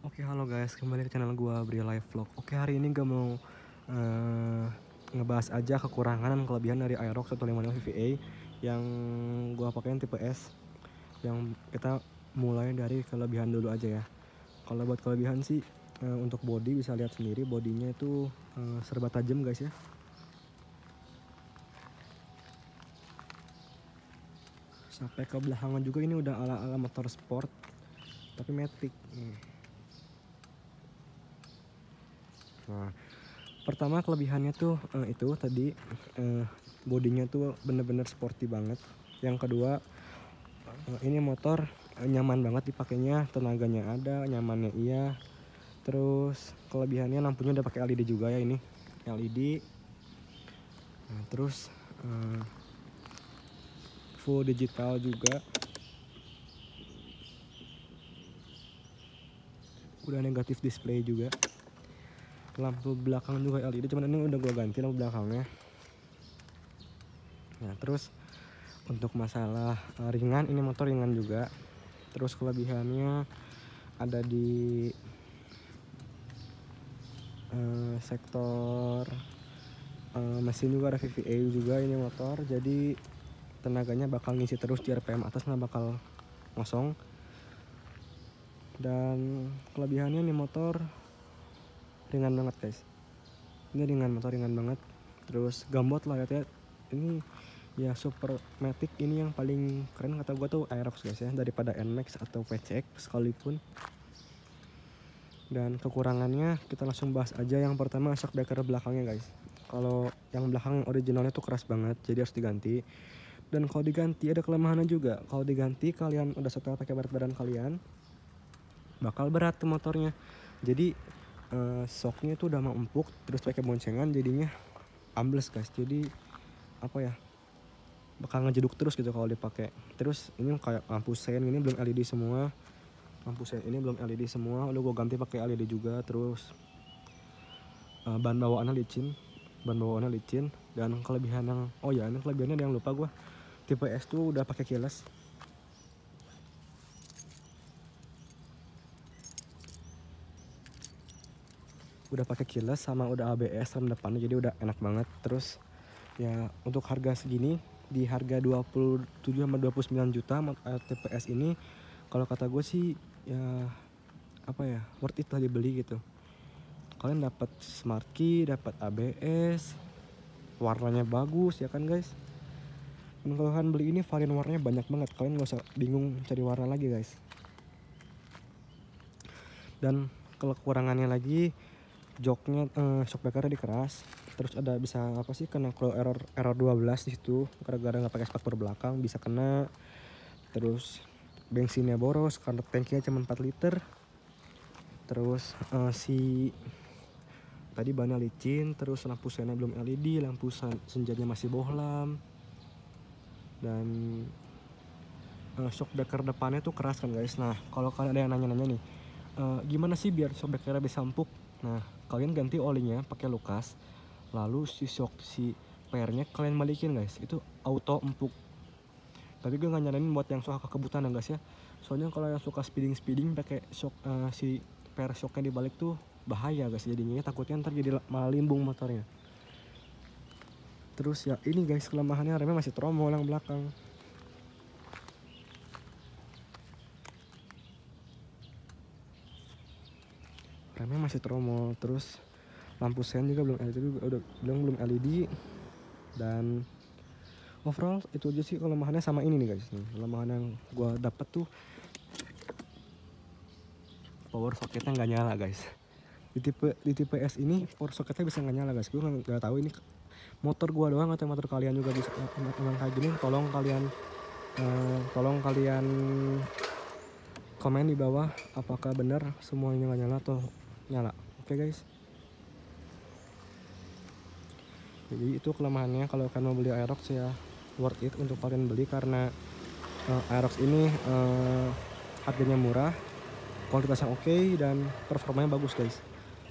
Oke okay, halo guys kembali ke channel gue Bria Live Vlog Oke okay, hari ini gak mau uh, ngebahas aja kekurangan dan kelebihan dari Aerox 155 VVA Yang gue pakaiin tipe S Yang kita mulai dari kelebihan dulu aja ya Kalau buat kelebihan sih uh, untuk body bisa lihat sendiri bodinya itu uh, serba tajam guys ya sampai ke belakangan juga ini udah ala ala motor sport tapi matic Hmm. Nah, pertama kelebihannya tuh uh, itu tadi uh, bodinya tuh bener-bener sporty banget. Yang kedua uh, ini motor uh, nyaman banget dipakainya, tenaganya ada, nyamannya iya. Terus kelebihannya lampunya udah pakai LED juga ya ini. LED. Nah, terus uh, full digital juga. Udah negatif display juga lampu belakang juga LED cuman ini udah gua ganti lampu belakangnya nah terus untuk masalah eh, ringan ini motor ringan juga terus kelebihannya ada di uh, sektor uh, mesin juga ada VVA juga ini motor jadi tenaganya bakal ngisi terus di RPM atas nggak bakal kosong dan kelebihannya ini motor ringan banget guys ini ringan motor ringan banget terus gambot lah lihat ya ini ya super matic ini yang paling keren kata gue tuh Aerox guys ya daripada NMAX atau PCX sekalipun dan kekurangannya kita langsung bahas aja yang pertama shock breaker belakangnya guys kalau yang belakang originalnya tuh keras banget jadi harus diganti dan kalau diganti ada kelemahannya juga kalau diganti kalian udah setel pakai berat badan kalian bakal berat tuh motornya jadi uh, soknya itu udah empuk terus pakai boncengan jadinya ambles guys jadi apa ya bakal ngejeduk terus gitu kalau dipakai terus ini kayak lampu sein ini belum LED semua lampu sein ini belum LED semua lalu gue ganti pakai LED juga terus uh, eh, ban bawaannya licin ban bawaannya licin dan kelebihan yang oh ya ini kelebihannya yang lupa gue tipe S tuh udah pakai keyless udah pakai keyless sama udah ABS rem depannya jadi udah enak banget terus ya untuk harga segini di harga 27 sama 29 juta eh, TPS ini kalau kata gue sih ya apa ya worth it lah dibeli gitu kalian dapat smart key dapat ABS warnanya bagus ya kan guys dan kalau kalian beli ini varian warnanya banyak banget kalian gak usah bingung cari warna lagi guys dan kalau kekurangannya lagi joknya eh, shockbreaker di keras terus ada bisa apa sih kena kalau error error 12 di situ gara-gara nggak pakai spakbor belakang bisa kena terus bensinnya boros karena tangki cuma 4 liter terus uh, si tadi bannya licin terus lampu senya belum LED lampu senjanya masih bohlam dan uh, eh, shockbreaker depannya tuh keras kan guys nah kalau kalian ada yang nanya-nanya nih uh, gimana sih biar shockbreakernya bisa empuk nah kalian ganti olinya pakai Lukas lalu si shock si pernya kalian balikin guys itu auto empuk tapi gue nggak nyaranin buat yang suka kebutan ya guys ya soalnya kalau yang suka speeding speeding pakai shock uh, si per shocknya dibalik tuh bahaya guys jadinya takutnya ntar jadi malah limbung motornya terus ya ini guys kelemahannya remnya masih tromol yang belakang remnya masih tromol terus lampu sen juga belum LED udah belum belum LED dan overall itu aja sih kelemahannya sama ini nih guys kelemahan yang gua dapet tuh power socketnya nggak nyala guys di tipe di tipe S ini power socketnya bisa nggak nyala guys gue nggak tahu ini motor gua doang atau motor kalian juga bisa emang eh, kayak gini tolong kalian eh, tolong kalian komen di bawah apakah benar semuanya nggak nyala atau nyala oke okay, guys jadi itu kelemahannya kalau kalian mau beli Aerox ya worth it untuk kalian beli karena uh, Aerox ini uh, harganya murah kualitasnya oke okay, dan performanya bagus guys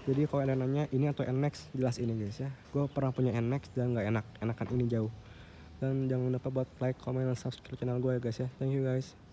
jadi kalau kalian nanya ini atau Nmax jelas ini guys ya gue pernah punya Nmax dan nggak enak enakan ini jauh dan jangan lupa buat like, comment, dan subscribe channel gue ya guys ya thank you guys